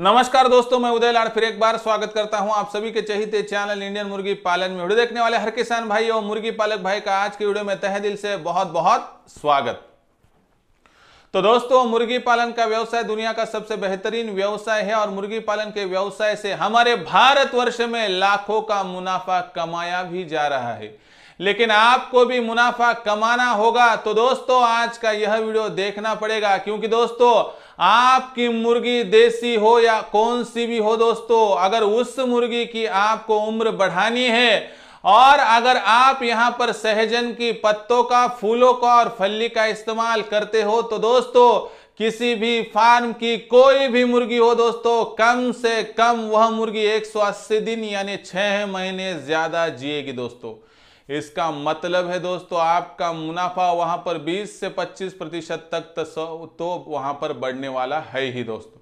नमस्कार दोस्तों मैं उदय लाड़ फिर एक बार स्वागत करता हूं आप सभी के चहिते चैनल इंडियन मुर्गी पालन में वीडियो देखने वाले हर किसान भाई और मुर्गी पालक भाई का आज के वीडियो में तह दिल से बहुत बहुत स्वागत तो दोस्तों मुर्गी पालन का व्यवसाय दुनिया का सबसे बेहतरीन व्यवसाय है और मुर्गी पालन के व्यवसाय से हमारे वर्ष में लाखों का मुनाफा कमाया भी जा रहा है लेकिन आपको भी मुनाफा कमाना होगा तो दोस्तों आज का यह वीडियो देखना पड़ेगा क्योंकि दोस्तों आपकी मुर्गी देसी हो या कौन सी भी हो दोस्तों अगर उस मुर्गी की आपको उम्र बढ़ानी है और अगर आप यहाँ पर सहजन की पत्तों का फूलों का और फली का इस्तेमाल करते हो तो दोस्तों किसी भी फार्म की कोई भी मुर्गी हो दोस्तों कम से कम वह मुर्गी 180 दिन यानी छह महीने ज्यादा जिएगी दोस्तों इसका मतलब है दोस्तों आपका मुनाफा वहां पर 20 से 25 प्रतिशत तक तो, तो वहां पर बढ़ने वाला है ही दोस्तों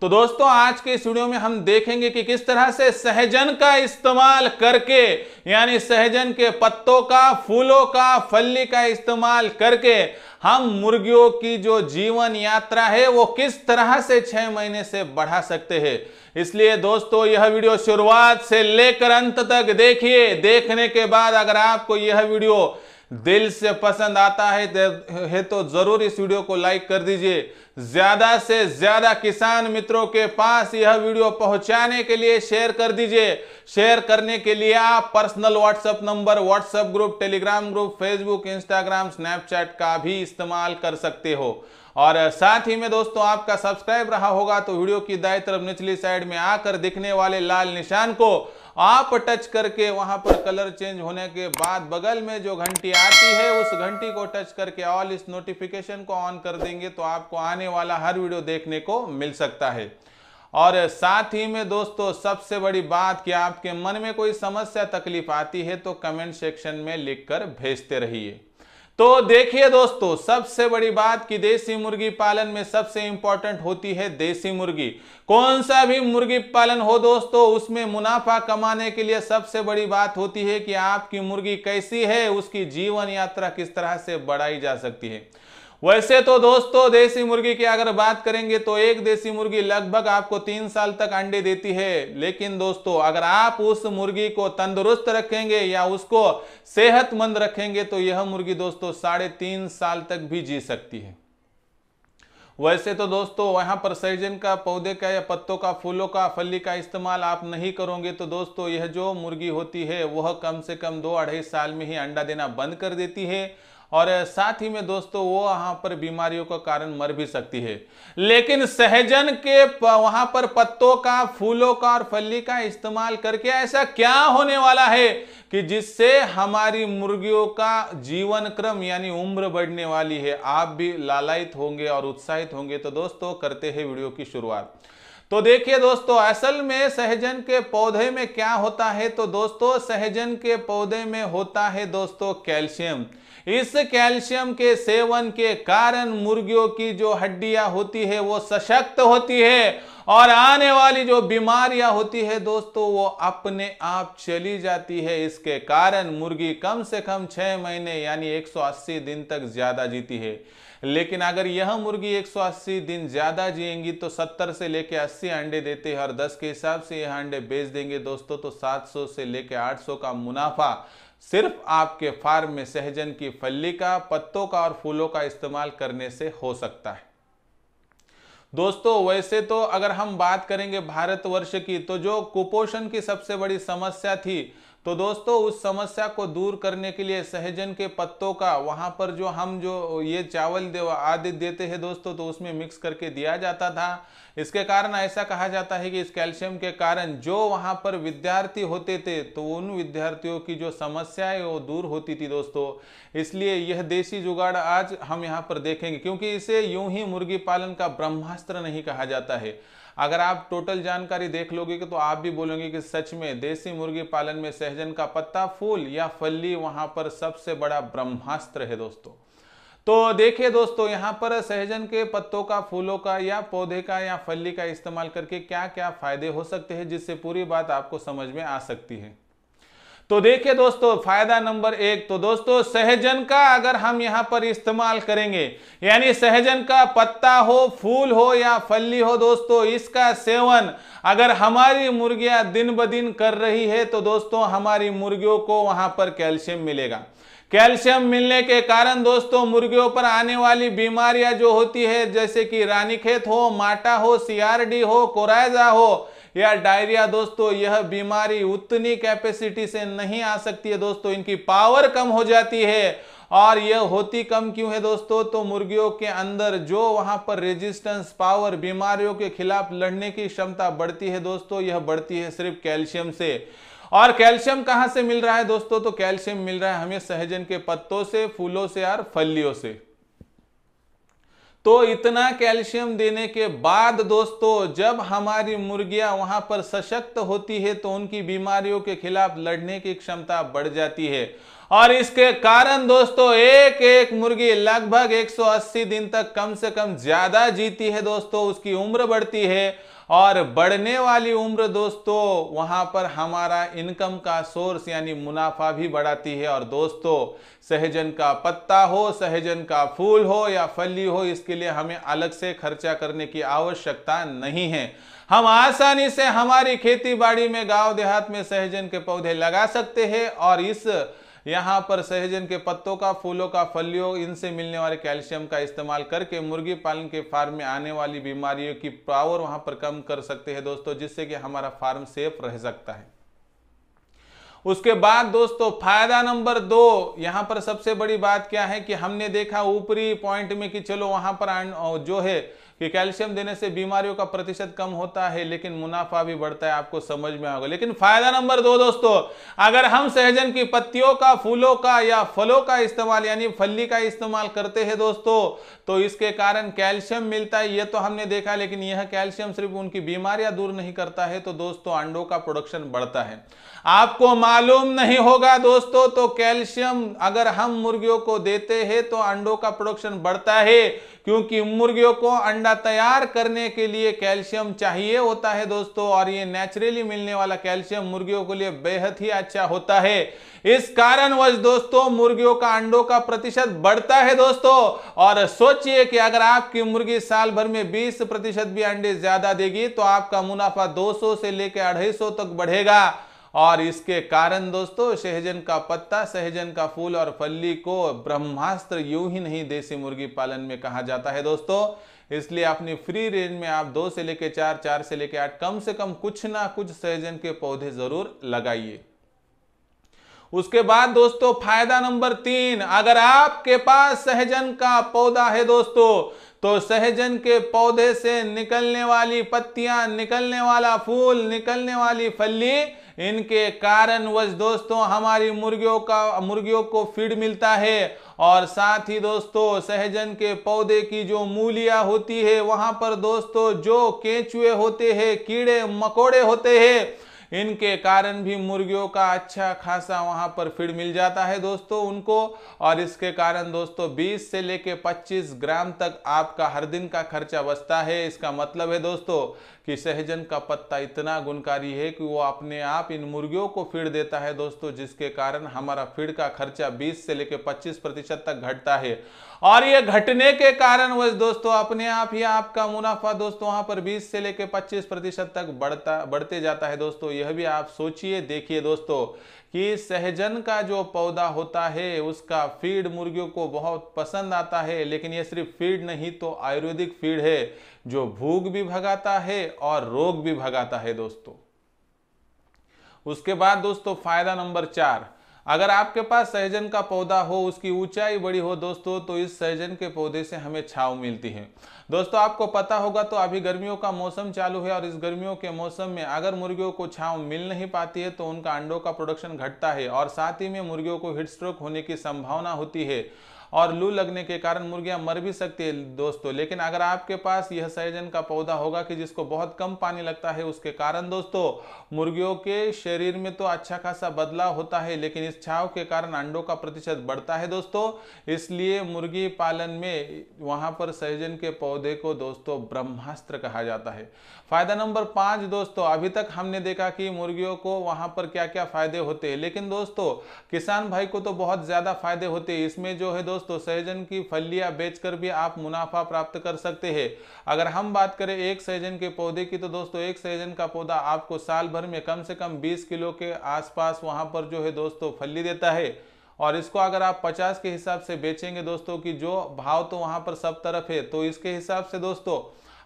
तो दोस्तों आज के इस वीडियो में हम देखेंगे कि किस तरह से सहजन का इस्तेमाल करके यानी सहजन के पत्तों का फूलों का फल्ली का इस्तेमाल करके हम मुर्गियों की जो जीवन यात्रा है वो किस तरह से छह महीने से बढ़ा सकते हैं इसलिए दोस्तों यह वीडियो शुरुआत से लेकर अंत तक देखिए देखने के बाद अगर आपको यह वीडियो दिल से पसंद आता है, तो- है तो जरूर इस वीडियो को लाइक कर दीजिए ज्यादा से ज्यादा किसान मित्रों के पास यह वीडियो पहुंचाने के लिए शेयर कर दीजिए शेयर करने के लिए आप personal WhatsApp number WhatsApp group Telegram group Facebook Instagram Snapchat का भी इस्तेमाल कर सकते हो और साथ ही में दोस्तों आपका सब्सक्राइब रहा होगा तो वीडियो की दाएं तरफ निचली साइड में आकर दिखने वाले लाल निशान को आप टच करके वहां पर कलर चेंज होने के बाद बगल में जो घंटी आती है उस घंटी को टच करके ऑल इस नोटिफिकेशन को ऑन कर देंगे तो आपको आने वाला हर वीडियो देखने को मिल सकता है और साथ ही में दोस्तों सबसे बड़ी बात कि आपके मन में कोई समस्या तकलीफ आती है तो कमेंट सेक्शन में लिखकर भेजते रहिए तो देखिए दोस्तों सबसे बड़ी बात कि देसी मुर्गी पालन में सबसे इंपॉर्टेंट होती है देसी मुर्गी कौन सा भी मुर्गी पालन हो दोस्तों उसमें मुनाफा कमाने के लिए सबसे बड़ी बात होती है कि आपकी मुर्गी कैसी है उसकी जीवन यात्रा किस तरह से बढ़ाई जा सकती है वैसे तो दोस्तों देसी मुर्गी की अगर बात करेंगे तो एक देसी मुर्गी लगभग आपको तीन साल तक अंडे देती है लेकिन दोस्तों अगर आप उस मुर्गी को तंदुरुस्त रखेंगे या उसको सेहतमंद रखेंगे तो यह मुर्गी दोस्तों साढ़े तीन साल तक भी जी सकती है वैसे तो दोस्तों वहां पर सर्जन का पौधे का या पत्तों का फूलों का फली का इस्तेमाल आप नहीं करोगे तो दोस्तों यह जो मुर्गी होती है वह कम से कम दो अढ़ाई साल में ही अंडा देना बंद कर देती है और साथ ही में दोस्तों वो वहां पर बीमारियों का कारण मर भी सकती है लेकिन सहजन के वहां पर पत्तों का फूलों का और फली का इस्तेमाल करके ऐसा क्या होने वाला है कि जिससे हमारी मुर्गियों का जीवन क्रम यानी उम्र बढ़ने वाली है आप भी लालायित होंगे और उत्साहित होंगे तो दोस्तों करते हैं वीडियो की शुरुआत तो देखिए दोस्तों असल में सहजन के पौधे में क्या होता है तो दोस्तों सहजन के पौधे में होता है दोस्तों कैल्शियम इस कैल्शियम के सेवन के कारण मुर्गियों की जो हड्डियां होती है वो सशक्त होती है और आने वाली जो बीमारियां होती है दोस्तों वो अपने आप चली जाती है इसके कारण मुर्गी कम से कम छह महीने यानी 180 दिन तक ज़्यादा जीती है लेकिन अगर यह मुर्गी 180 दिन ज़्यादा जिएंगी तो 70 से लेकर 80 अंडे देते हैं और 10 के हिसाब से यह अंडे बेच देंगे दोस्तों तो 700 से लेके 800 का मुनाफा सिर्फ आपके फार्म में सहजन की फली का पत्तों का और फूलों का इस्तेमाल करने से हो सकता है दोस्तों वैसे तो अगर हम बात करेंगे भारतवर्ष की तो जो कुपोषण की सबसे बड़ी समस्या थी तो दोस्तों उस समस्या को दूर करने के लिए सहजन के पत्तों का वहाँ पर जो हम जो ये चावल दे आदि देते हैं दोस्तों तो उसमें मिक्स करके दिया जाता था इसके कारण ऐसा कहा जाता है कि इस कैल्शियम के कारण जो वहाँ पर विद्यार्थी होते थे तो उन विद्यार्थियों की जो समस्या है वो दूर होती थी दोस्तों इसलिए यह देसी जुगाड़ आज हम यहाँ पर देखेंगे क्योंकि इसे यूं ही मुर्गी पालन का ब्रह्मास्त्र नहीं कहा जाता है अगर आप टोटल जानकारी देख लोगे तो आप भी बोलोगे कि सच में देसी मुर्गी पालन में सहजन का पत्ता फूल या फली वहां पर सबसे बड़ा ब्रह्मास्त्र है दोस्तों तो देखिए दोस्तों यहाँ पर सहजन के पत्तों का फूलों का या पौधे का या फली का इस्तेमाल करके क्या क्या फायदे हो सकते हैं जिससे पूरी बात आपको समझ में आ सकती है तो देखिए दोस्तों फायदा नंबर एक तो दोस्तों सहजन का अगर हम यहाँ पर इस्तेमाल करेंगे यानी सहजन का पत्ता हो फूल हो या फली हो दोस्तों इसका सेवन अगर हमारी मुर्गियां दिन ब दिन कर रही है तो दोस्तों हमारी मुर्गियों को वहां पर कैल्शियम मिलेगा कैल्शियम मिलने के कारण दोस्तों मुर्गियों पर आने वाली बीमारियां जो होती है जैसे कि रानीखेत हो माटा हो सीआरडी हो कोराइजा हो या डायरिया दोस्तों यह बीमारी उतनी कैपेसिटी से नहीं आ सकती है दोस्तों इनकी पावर कम हो जाती है और यह होती कम क्यों है दोस्तों तो मुर्गियों के अंदर जो वहां पर रेजिस्टेंस पावर बीमारियों के खिलाफ लड़ने की क्षमता बढ़ती है दोस्तों यह बढ़ती है सिर्फ कैल्शियम से और कैल्शियम कहां से मिल रहा है दोस्तों तो कैल्शियम मिल रहा है हमें सहजन के पत्तों से फूलों से और फलियों से तो इतना कैल्शियम देने के बाद दोस्तों जब हमारी मुर्गियां वहां पर सशक्त होती है तो उनकी बीमारियों के खिलाफ लड़ने की क्षमता बढ़ जाती है और इसके कारण दोस्तों एक एक मुर्गी लगभग 180 दिन तक कम से कम ज्यादा जीती है दोस्तों उसकी उम्र बढ़ती है और बढ़ने वाली उम्र दोस्तों वहाँ पर हमारा इनकम का सोर्स यानी मुनाफा भी बढ़ाती है और दोस्तों सहजन का पत्ता हो सहजन का फूल हो या फली हो इसके लिए हमें अलग से खर्चा करने की आवश्यकता नहीं है हम आसानी से हमारी खेती बाड़ी में गांव देहात में सहजन के पौधे लगा सकते हैं और इस यहाँ पर सहजन के पत्तों का फूलों का फलियों इनसे मिलने वाले कैल्शियम का इस्तेमाल करके मुर्गी पालन के फार्म में आने वाली बीमारियों की पावर वहाँ पर कम कर सकते हैं दोस्तों जिससे कि हमारा फार्म सेफ रह सकता है उसके बाद दोस्तों फायदा नंबर दो यहां पर सबसे बड़ी बात क्या है कि हमने देखा ऊपरी पॉइंट में कि चलो वहां पर जो है कि कैल्शियम देने से बीमारियों का प्रतिशत कम होता है लेकिन मुनाफा भी बढ़ता है आपको समझ में आएगा लेकिन फायदा नंबर दो दोस्तों अगर हम सहजन की पत्तियों का फूलों का या फलों का इस्तेमाल यानी फली का इस्तेमाल करते हैं दोस्तों तो इसके कारण कैल्शियम मिलता है ये तो हमने देखा लेकिन यह कैल्शियम सिर्फ उनकी बीमारियां दूर नहीं करता है तो दोस्तों अंडों का प्रोडक्शन बढ़ता है आपको मालूम नहीं होगा दोस्तों तो कैल्शियम अगर हम मुर्गियों को देते हैं तो अंडों का प्रोडक्शन बढ़ता है क्योंकि मुर्गियों को अंडा तैयार करने के लिए कैल्शियम चाहिए होता है दोस्तों और ये नेचुरली मिलने वाला कैल्शियम मुर्गियों के लिए बेहद ही अच्छा होता है इस कारणवश दोस्तों मुर्गियों का अंडों का प्रतिशत बढ़ता है दोस्तों और सोचिए कि अगर आपकी मुर्गी साल भर में 20 प्रतिशत भी अंडे ज्यादा देगी तो आपका मुनाफा 200 से लेकर 250 तक बढ़ेगा और इसके कारण दोस्तों सहजन का पत्ता सहजन का फूल और फल्ली को ब्रह्मास्त्र यूं ही नहीं देसी मुर्गी पालन में कहा जाता है दोस्तों इसलिए अपनी फ्री रेंज में आप दो से लेके चार चार से लेके आठ कम से कम कुछ ना कुछ सहजन के पौधे जरूर लगाइए उसके बाद दोस्तों फायदा नंबर तीन अगर आपके पास सहजन का पौधा है दोस्तों तो सहजन के पौधे से निकलने वाली पत्तियां निकलने वाला फूल निकलने वाली फली इनके कारण वश दोस्तों हमारी मुर्गियों का मुर्गियों को फीड मिलता है और साथ ही दोस्तों सहजन के पौधे की जो मूलियाँ होती है वहाँ पर दोस्तों जो केंचुए होते हैं कीड़े मकोड़े होते हैं इनके कारण भी मुर्गियों का अच्छा खासा वहाँ पर फीड मिल जाता है दोस्तों उनको और इसके कारण दोस्तों 20 से लेके 25 ग्राम तक आपका हर दिन का खर्चा बचता है इसका मतलब है दोस्तों कि सहजन का पत्ता इतना गुणकारी है कि वो अपने आप इन मुर्गियों को फीड देता है दोस्तों जिसके कारण हमारा फीड का खर्चा 20 से लेकर 25 प्रतिशत तक घटता है और ये घटने के कारण वह दोस्तों अपने आप ही आपका मुनाफा दोस्तों वहां पर 20 से लेकर 25 प्रतिशत तक बढ़ता बढ़ते जाता है दोस्तों यह भी आप सोचिए देखिए दोस्तों कि सहजन का जो पौधा होता है उसका फीड मुर्गियों को बहुत पसंद आता है लेकिन ये सिर्फ फीड नहीं तो आयुर्वेदिक फीड है जो भूख भी भगाता है और रोग भी भगाता है दोस्तों उसके बाद दोस्तों फायदा नंबर चार अगर आपके पास सहजन का पौधा हो उसकी ऊंचाई बड़ी हो दोस्तों तो इस सहजन के पौधे से हमें छाव मिलती है दोस्तों आपको पता होगा तो अभी गर्मियों का मौसम चालू है और इस गर्मियों के मौसम में अगर मुर्गियों को छाव मिल नहीं पाती है तो उनका अंडों का प्रोडक्शन घटता है और साथ ही में मुर्गियों को हिट स्ट्रोक होने की संभावना होती है और लू लगने के कारण मुर्गियां मर भी सकती है दोस्तों लेकिन अगर आपके पास यह सहजन का पौधा होगा कि जिसको बहुत कम पानी लगता है उसके कारण दोस्तों मुर्गियों के शरीर में तो अच्छा खासा बदलाव होता है लेकिन इस छाव के कारण अंडों का प्रतिशत बढ़ता है दोस्तों इसलिए मुर्गी पालन में वहां पर सहजन के पौधे को दोस्तों ब्रह्मास्त्र कहा जाता है फायदा नंबर पांच दोस्तों अभी तक हमने देखा कि मुर्गियों को वहां पर क्या क्या फायदे होते हैं लेकिन दोस्तों किसान भाई को तो बहुत ज्यादा फायदे होते हैं इसमें जो है दोस्तों दोस्तों सहजन की फलियां बेचकर भी आप मुनाफा प्राप्त कर सकते हैं अगर हम बात करें एक सहजन के पौधे की तो दोस्तों एक सहजन का पौधा आपको साल भर में कम से कम 20 किलो के आसपास वहां पर जो है दोस्तों फली देता है और इसको अगर आप 50 के हिसाब से बेचेंगे दोस्तों की जो भाव तो वहां पर सब तरफ है तो इसके हिसाब से दोस्तों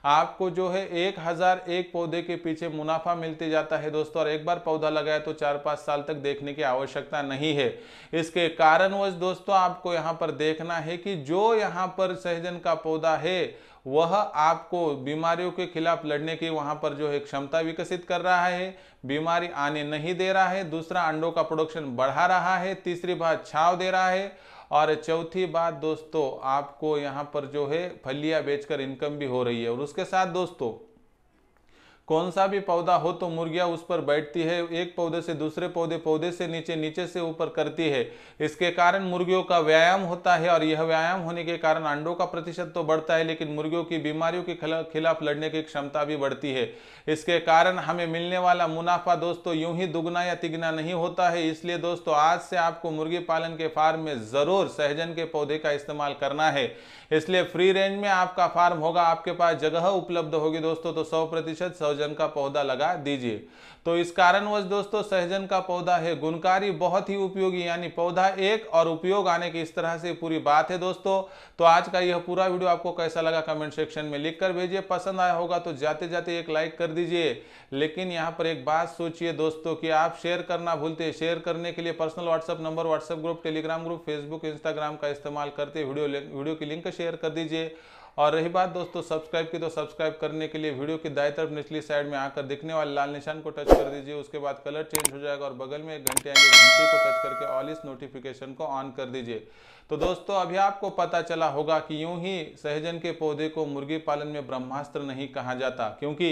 आपको जो है एक हजार एक पौधे के पीछे मुनाफा मिलते जाता है दोस्तों और एक बार पौधा लगाया तो चार पांच साल तक देखने की आवश्यकता नहीं है इसके कारणवश दोस्तों आपको यहाँ पर देखना है कि जो यहाँ पर सहजन का पौधा है वह आपको बीमारियों के खिलाफ लड़ने की वहां पर जो है क्षमता विकसित कर रहा है बीमारी आने नहीं दे रहा है दूसरा अंडों का प्रोडक्शन बढ़ा रहा है तीसरी बात छाव दे रहा है और चौथी बात दोस्तों आपको यहाँ पर जो है फलियाँ बेचकर इनकम भी हो रही है और उसके साथ दोस्तों कौन सा भी पौधा हो तो मुर्गिया उस पर बैठती है एक पौधे से दूसरे पौधे पौधे से नीचे नीचे से ऊपर करती है इसके कारण मुर्गियों का व्यायाम होता है और यह व्यायाम होने के कारण अंडों का प्रतिशत तो बढ़ता है लेकिन मुर्गियों की बीमारियों के खिलाफ लड़ने की क्षमता भी बढ़ती है इसके कारण हमें मिलने वाला मुनाफा दोस्तों यूं ही दुगना या तिगना नहीं होता है इसलिए दोस्तों आज से आपको मुर्गी पालन के फार्म में ज़रूर सहजन के पौधे का इस्तेमाल करना है इसलिए फ्री रेंज में आपका फार्म होगा आपके पास जगह उपलब्ध होगी दोस्तों तो सौ प्रतिशत सौ सहजन का पौधा लगा दीजिए तो इस कारणवश दोस्तों सहजन का पौधा है गुणकारी बहुत ही उपयोगी यानी पौधा एक और उपयोग आने की इस तरह से पूरी बात है दोस्तों तो आज का यह पूरा वीडियो आपको कैसा लगा कमेंट सेक्शन में लिख भेजिए पसंद आया होगा तो जाते जाते एक लाइक कर दीजिए लेकिन यहाँ पर एक बात सोचिए दोस्तों कि आप शेयर करना भूलते शेयर करने के लिए personal WhatsApp number WhatsApp group Telegram group Facebook Instagram का इस्तेमाल करते वीडियो वीडियो की लिंक शेयर कर दीजिए और रही बात दोस्तों सब्सक्राइब की तो सब्सक्राइब करने के लिए वीडियो की दाएं तरफ निचली साइड में आकर दिखने वाले लाल निशान को टच कर दीजिए उसके बाद कलर चेंज हो जाएगा और बगल में एक घंटे आएंगे घंटे को टच करके ऑल इस नोटिफिकेशन को ऑन कर दीजिए तो दोस्तों अभी आपको पता चला होगा कि यूं ही सहजन के पौधे को मुर्गी पालन में ब्रह्मास्त्र नहीं कहा जाता क्योंकि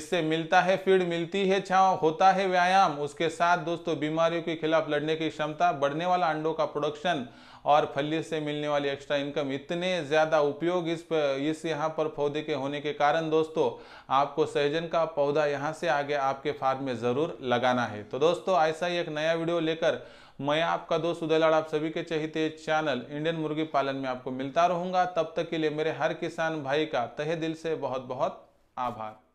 इससे मिलता है फीड मिलती है छाव होता है व्यायाम उसके साथ दोस्तों बीमारियों के खिलाफ लड़ने की क्षमता बढ़ने वाला अंडों का प्रोडक्शन और फली से मिलने वाली एक्स्ट्रा इनकम इतने ज़्यादा उपयोग इस पर इस यहाँ पर पौधे के होने के कारण दोस्तों आपको सहजन का पौधा यहाँ से आगे आपके फार्म में ज़रूर लगाना है तो दोस्तों ऐसा ही एक नया वीडियो लेकर मैं आपका दोस्त उदय आप सभी के चहिते चैनल इंडियन मुर्गी पालन में आपको मिलता रहूँगा तब तक के लिए मेरे हर किसान भाई का तहे दिल से बहुत बहुत आभार